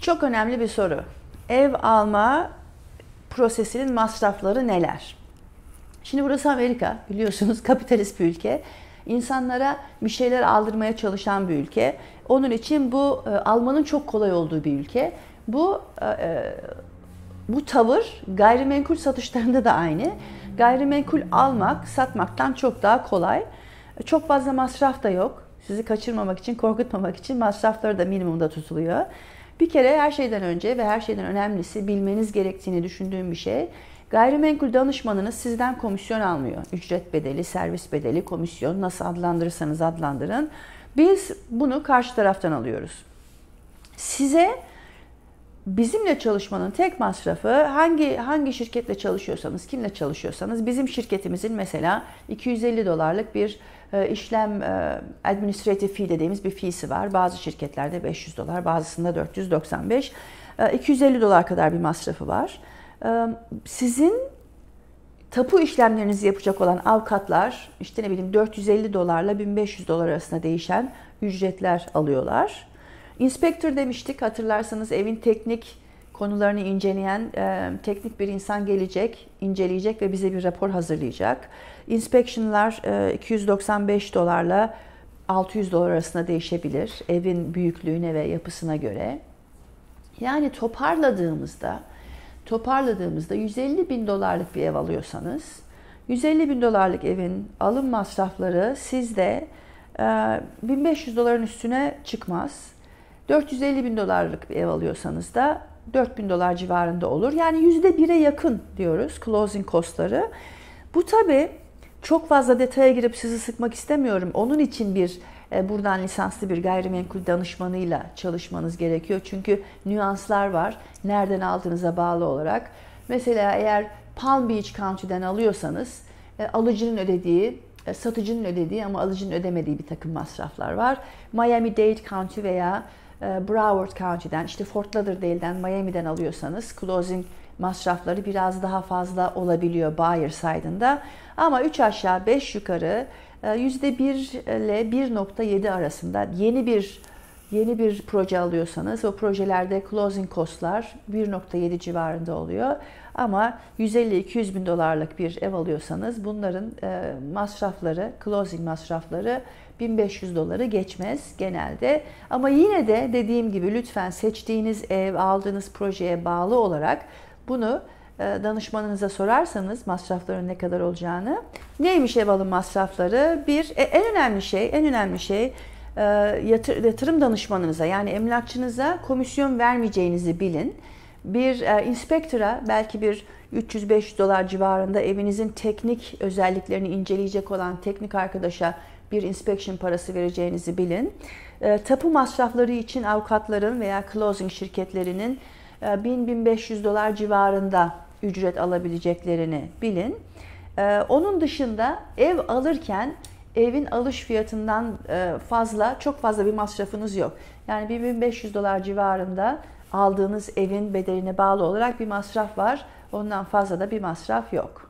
Çok önemli bir soru. Ev alma prosesinin masrafları neler? Şimdi burası Amerika biliyorsunuz kapitalist bir ülke. İnsanlara bir şeyler aldırmaya çalışan bir ülke. Onun için bu e, almanın çok kolay olduğu bir ülke. Bu e, e, bu tavır gayrimenkul satışlarında da aynı. Gayrimenkul almak satmaktan çok daha kolay. Çok fazla masraf da yok. Sizi kaçırmamak için, korkutmamak için masrafları da minimumda tutuluyor. Bir kere her şeyden önce ve her şeyden önemlisi bilmeniz gerektiğini düşündüğüm bir şey. Gayrimenkul danışmanınız sizden komisyon almıyor. Ücret bedeli, servis bedeli, komisyon nasıl adlandırırsanız adlandırın. Biz bunu karşı taraftan alıyoruz. Size Bizimle çalışmanın tek masrafı hangi hangi şirketle çalışıyorsanız, kimle çalışıyorsanız bizim şirketimizin mesela 250 dolarlık bir e, işlem e, administrative fee dediğimiz bir fee'si var. Bazı şirketlerde 500 dolar, bazısında 495. 250 e, dolar kadar bir masrafı var. Sizin tapu işlemlerinizi yapacak olan avukatlar işte ne bileyim 450 dolarla 1500 dolar arasında değişen ücretler alıyorlar. İnspektör demiştik hatırlarsanız evin teknik konularını inceleyen e, teknik bir insan gelecek, inceleyecek ve bize bir rapor hazırlayacak. Inspection'lar e, 295 dolarla 600 dolar arasında değişebilir evin büyüklüğüne ve yapısına göre. Yani toparladığımızda toparladığımızda 150 bin dolarlık bir ev alıyorsanız 150 bin dolarlık evin alım masrafları sizde 1500 e, doların üstüne çıkmaz. 450 bin dolarlık bir ev alıyorsanız da 4 bin dolar civarında olur. Yani %1'e yakın diyoruz closing costları. Bu tabi çok fazla detaya girip sizi sıkmak istemiyorum. Onun için bir e, buradan lisanslı bir gayrimenkul danışmanıyla çalışmanız gerekiyor. Çünkü nüanslar var. Nereden aldığınıza bağlı olarak. Mesela eğer Palm Beach County'den alıyorsanız e, alıcının ödediği, e, satıcının ödediği ama alıcının ödemediği bir takım masraflar var. Miami Dade County veya ee, Broward County'den, işte Fort Lauderdale'den, Miami'den alıyorsanız closing masrafları biraz daha fazla olabiliyor buyer side'ında. Ama 3 aşağı 5 yukarı %1 e, ile 1.7 arasında yeni bir Yeni bir proje alıyorsanız o projelerde closing cost'lar 1.7 civarında oluyor. Ama 150-200 bin dolarlık bir ev alıyorsanız bunların e, masrafları, closing masrafları 1500 doları geçmez genelde. Ama yine de dediğim gibi lütfen seçtiğiniz ev, aldığınız projeye bağlı olarak bunu e, danışmanınıza sorarsanız masrafların ne kadar olacağını. Neymiş ev alım masrafları? Bir, e, en önemli şey, en önemli şey e, yatırım danışmanınıza yani emlakçınıza komisyon vermeyeceğinizi bilin. Bir e, inspektora belki bir 300-500 dolar civarında evinizin teknik özelliklerini inceleyecek olan teknik arkadaşa bir inspection parası vereceğinizi bilin. E, tapu masrafları için avukatların veya closing şirketlerinin 1000-1500 dolar civarında ücret alabileceklerini bilin. onun dışında ev alırken evin alış fiyatından e, fazla çok fazla bir masrafınız yok. Yani 1500 dolar civarında aldığınız evin bedeline bağlı olarak bir masraf var. Ondan fazla da bir masraf yok.